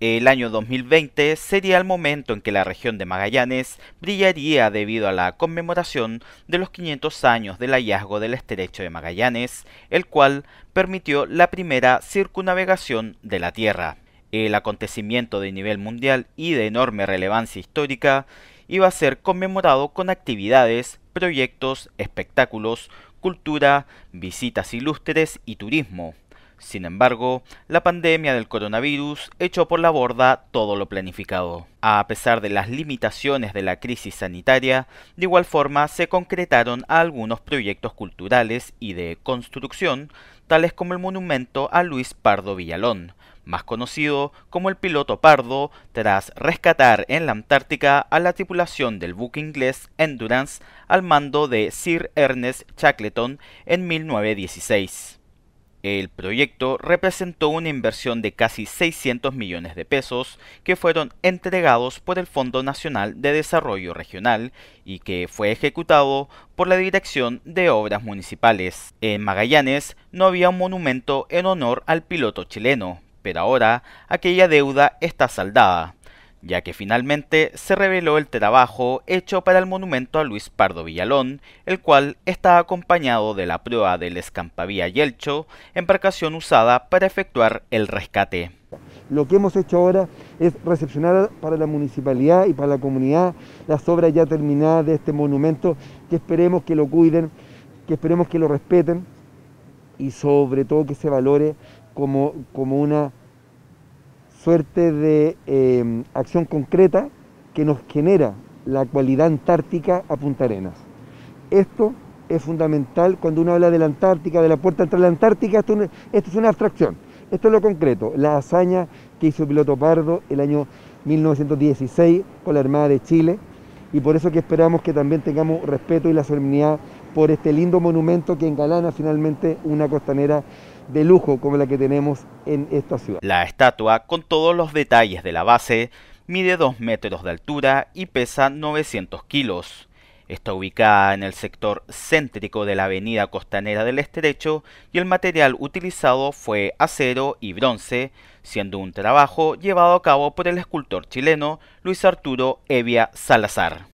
El año 2020 sería el momento en que la región de Magallanes brillaría debido a la conmemoración de los 500 años del hallazgo del estrecho de Magallanes, el cual permitió la primera circunnavegación de la Tierra. El acontecimiento de nivel mundial y de enorme relevancia histórica iba a ser conmemorado con actividades, proyectos, espectáculos, cultura, visitas ilustres y turismo. Sin embargo, la pandemia del coronavirus echó por la borda todo lo planificado. A pesar de las limitaciones de la crisis sanitaria, de igual forma se concretaron algunos proyectos culturales y de construcción, tales como el monumento a Luis Pardo Villalón, más conocido como el piloto Pardo, tras rescatar en la Antártica a la tripulación del buque inglés Endurance al mando de Sir Ernest Shackleton en 1916. El proyecto representó una inversión de casi 600 millones de pesos que fueron entregados por el Fondo Nacional de Desarrollo Regional y que fue ejecutado por la Dirección de Obras Municipales. En Magallanes no había un monumento en honor al piloto chileno, pero ahora aquella deuda está saldada ya que finalmente se reveló el trabajo hecho para el monumento a Luis Pardo Villalón, el cual está acompañado de la prueba del Escampavía Yelcho, embarcación usada para efectuar el rescate. Lo que hemos hecho ahora es recepcionar para la municipalidad y para la comunidad las obras ya terminadas de este monumento, que esperemos que lo cuiden, que esperemos que lo respeten y sobre todo que se valore como, como una suerte de em, acción concreta que nos genera la cualidad antártica a Punta Arenas. Esto es fundamental cuando uno habla de la Antártica, de la puerta entre la Antártica, esto, esto es una abstracción, esto es lo concreto, la hazaña que hizo el piloto Pardo el año 1916 con la Armada de Chile y por eso que esperamos que también tengamos respeto y la solemnidad por este lindo monumento que engalana finalmente una costanera de lujo como la que tenemos en esta ciudad. La estatua, con todos los detalles de la base, mide 2 metros de altura y pesa 900 kilos. Está ubicada en el sector céntrico de la avenida costanera del Estrecho y el material utilizado fue acero y bronce, siendo un trabajo llevado a cabo por el escultor chileno Luis Arturo Evia Salazar.